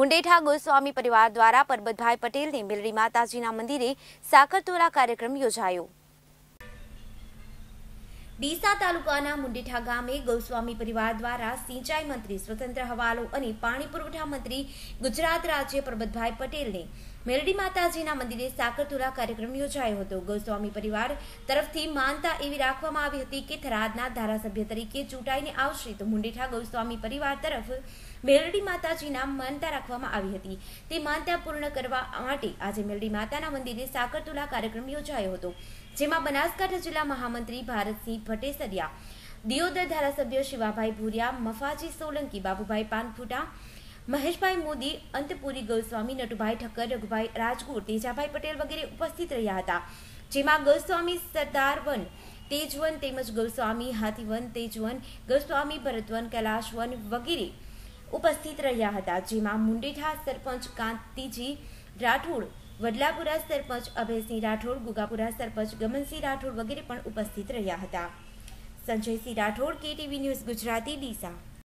મુંડેઠા ગોસ્વામી પરિવાર દ્વારા પરબતભાઈ પટેલની મિલરી માતાજીના મંદિરે સાકરતોરા કાર્યક્રમ યોજાયો ડીસા તાલુકાના મુંડેઠા ગામે ગૌસ્વામી પરિવાર દ્વારા સિંચાઈ મંત્રી સ્વતંત્ર હવાલો અને પાણી પુરવઠા મંત્રી ગુજરાત રાજ્ય પરબતભાઈ પટેલને મેરડી માતાજીના મંદિરે સાકરતુરા કાર્યક્રમ યોજાયો હતો ગોસ્વામી પરિવાર તરફથી માનતા એવી રાખવામાં આવી હતી કે થરાદના ધારાસભ્ય તરીકે ચૂંટાઈને આવશે તો મુંડીઠા ગોસ્વામી પરિવાર તરફ મેરડી માતાજીના માનતા રાખવામાં આવી હતી તે માનતા પૂર્ણ કરવા માટે આજે મેરડી માતાના મંદિરે સાકરતુલા કાર્યક્રમ યોજાયો હતો જેમાં બનાસકાંઠા જિલ્લા મહામંત્રી ભારતસિંહ ભટેસરિયા દિયોદર ધારાસભ્ય શિવાભાઈ ભૂરિયા મફાજી સોલંકી બાબુભાઈ પાનફુટા મહેશભાઈ મોદી અંતપુરી ગોસ્વામી નટુભાઈ ઠક્કર રઘુભાઈ રાજગુર તેજાભાઈ પટેલ વગેરે ઉપસ્થિત રહ્યા હતા જેમાં ગોસ્વામી સરદારવન તેજવન તેમજ ગોસ્વામી હાથીવન તેજવન ગોસ્વામી ભરતવન કૈલાશવન વગેરે ઉપસ્થિત રહ્યા હતા જેમાં મુંડેઠા સરપંચ કાંતિજી રાઠોડ વડલાપુરા સરપંચ અભયસિંહ રાઠોડ ગુગાપુરા સરપંચ ગમનસિંહ રાઠોડ વગેરે પણ ઉપસ્થિત રહ્યા હતા સંજયસિંહ રાઠોડ કેટીવી ન્યૂઝ ગુજરાતી ડીસા